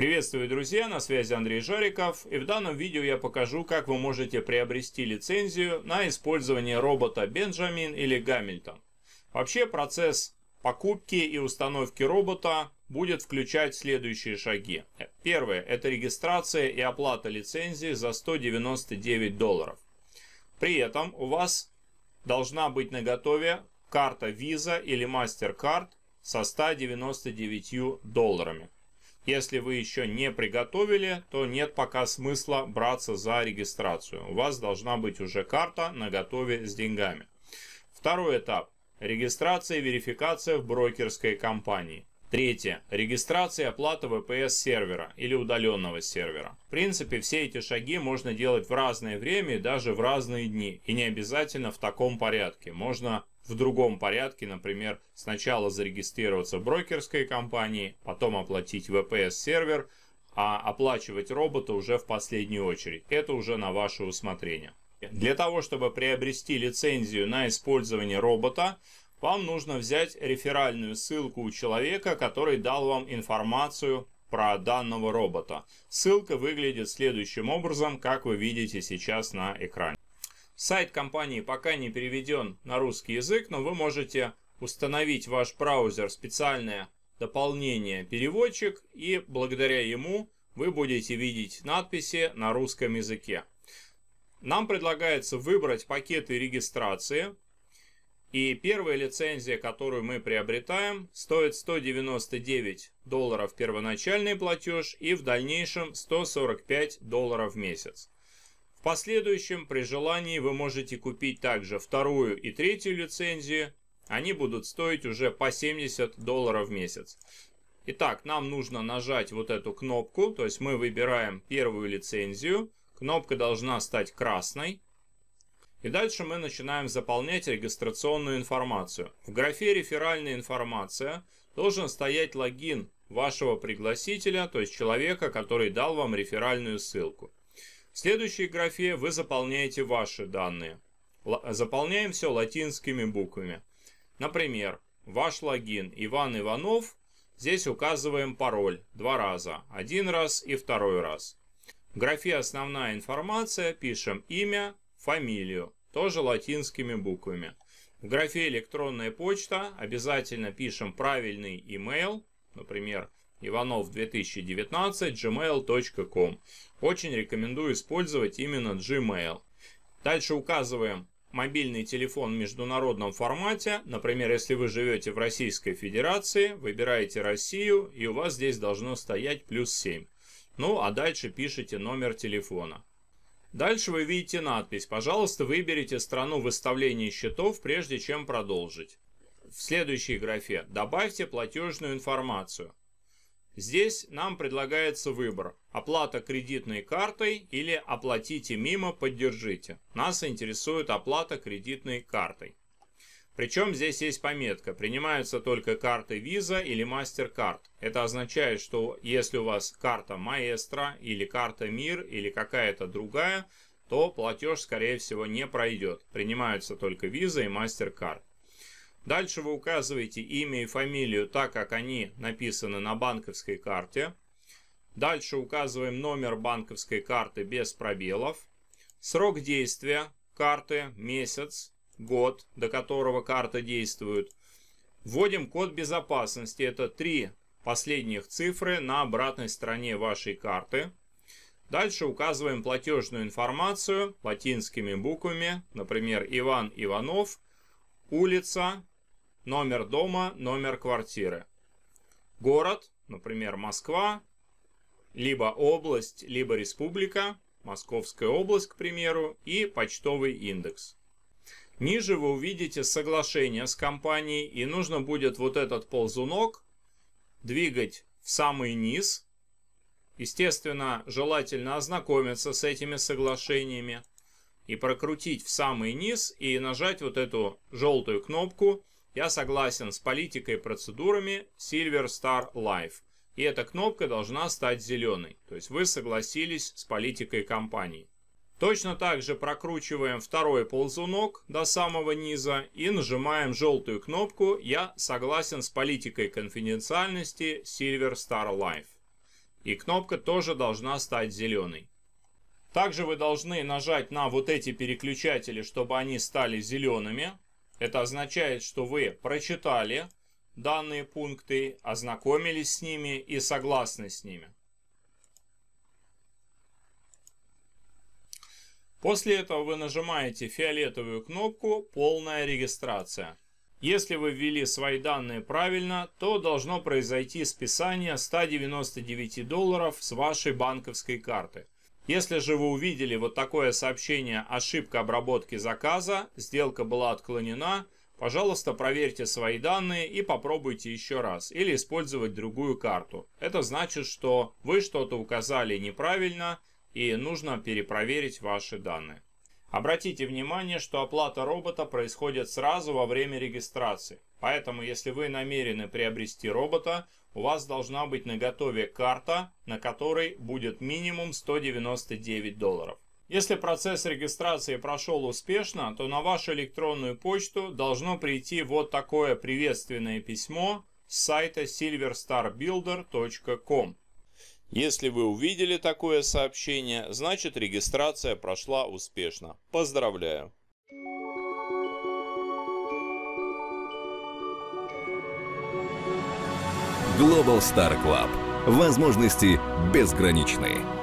Приветствую, друзья! На связи Андрей Жариков и в данном видео я покажу, как вы можете приобрести лицензию на использование робота Бенджамин или Гамильтон. Вообще процесс покупки и установки робота будет включать следующие шаги. Первое – это регистрация и оплата лицензии за 199 долларов. При этом у вас должна быть на готове карта Visa или MasterCard со 199 долларами. Если вы еще не приготовили, то нет пока смысла браться за регистрацию. У вас должна быть уже карта на готове с деньгами. Второй этап. Регистрация и верификация в брокерской компании. Третье. Регистрация и оплата VPS сервера или удаленного сервера. В принципе, все эти шаги можно делать в разное время и даже в разные дни. И не обязательно в таком порядке. Можно в другом порядке, например, сначала зарегистрироваться в брокерской компании, потом оплатить VPS сервер, а оплачивать робота уже в последнюю очередь. Это уже на ваше усмотрение. Для того, чтобы приобрести лицензию на использование робота, вам нужно взять реферальную ссылку у человека, который дал вам информацию про данного робота. Ссылка выглядит следующим образом, как вы видите сейчас на экране. Сайт компании пока не переведен на русский язык, но вы можете установить в ваш браузер специальное дополнение переводчик и благодаря ему вы будете видеть надписи на русском языке. Нам предлагается выбрать пакеты регистрации, и первая лицензия, которую мы приобретаем, стоит 199 долларов первоначальный платеж и в дальнейшем 145 долларов в месяц. В последующем, при желании, вы можете купить также вторую и третью лицензии. Они будут стоить уже по 70 долларов в месяц. Итак, нам нужно нажать вот эту кнопку, то есть мы выбираем первую лицензию. Кнопка должна стать красной. И дальше мы начинаем заполнять регистрационную информацию. В графе «Реферальная информация» должен стоять логин вашего пригласителя, то есть человека, который дал вам реферальную ссылку. В следующей графе вы заполняете ваши данные. Заполняем все латинскими буквами. Например, ваш логин Иван Иванов. Здесь указываем пароль два раза. Один раз и второй раз. В графе «Основная информация» пишем имя, фамилию, тоже латинскими буквами. В графе «Электронная почта» обязательно пишем правильный email, например, Иванов 2019 gmail.com. Очень рекомендую использовать именно Gmail. Дальше указываем мобильный телефон в международном формате. Например, если вы живете в Российской Федерации, выбираете Россию, и у вас здесь должно стоять плюс 7. Ну, а дальше пишите номер телефона. Дальше вы видите надпись «Пожалуйста, выберите страну выставления счетов, прежде чем продолжить». В следующей графе «Добавьте платежную информацию». Здесь нам предлагается выбор – оплата кредитной картой или оплатите мимо, поддержите. Нас интересует оплата кредитной картой. Причем здесь есть пометка, принимаются только карты Visa или MasterCard. Это означает, что если у вас карта Маэстро или карта Мир или какая-то другая, то платеж, скорее всего, не пройдет. Принимаются только Visa и MasterCard. Дальше вы указываете имя и фамилию так, как они написаны на банковской карте. Дальше указываем номер банковской карты без пробелов. Срок действия карты – месяц год, до которого карта действует. Вводим код безопасности, это три последних цифры на обратной стороне вашей карты. Дальше указываем платежную информацию латинскими буквами, например, Иван Иванов, улица, номер дома, номер квартиры. Город, например, Москва, либо область, либо республика, Московская область, к примеру, и почтовый индекс. Ниже вы увидите соглашение с компанией и нужно будет вот этот ползунок двигать в самый низ. Естественно, желательно ознакомиться с этими соглашениями и прокрутить в самый низ и нажать вот эту желтую кнопку «Я согласен с политикой и процедурами Silver Star Life». И эта кнопка должна стать зеленой, то есть вы согласились с политикой компании. Точно так же прокручиваем второй ползунок до самого низа и нажимаем желтую кнопку «Я согласен с политикой конфиденциальности Silver Star Life». И кнопка тоже должна стать зеленой. Также вы должны нажать на вот эти переключатели, чтобы они стали зелеными. Это означает, что вы прочитали данные пункты, ознакомились с ними и согласны с ними. После этого вы нажимаете фиолетовую кнопку «Полная регистрация». Если вы ввели свои данные правильно, то должно произойти списание 199 долларов с вашей банковской карты. Если же вы увидели вот такое сообщение «Ошибка обработки заказа», «Сделка была отклонена», пожалуйста, проверьте свои данные и попробуйте еще раз или использовать другую карту. Это значит, что вы что-то указали неправильно и нужно перепроверить ваши данные. Обратите внимание, что оплата робота происходит сразу во время регистрации. Поэтому, если вы намерены приобрести робота, у вас должна быть на готове карта, на которой будет минимум 199 долларов. Если процесс регистрации прошел успешно, то на вашу электронную почту должно прийти вот такое приветственное письмо с сайта silverstarbuilder.com. Если вы увидели такое сообщение, значит регистрация прошла успешно. Поздравляю! Global Star Club. Возможности безграничные.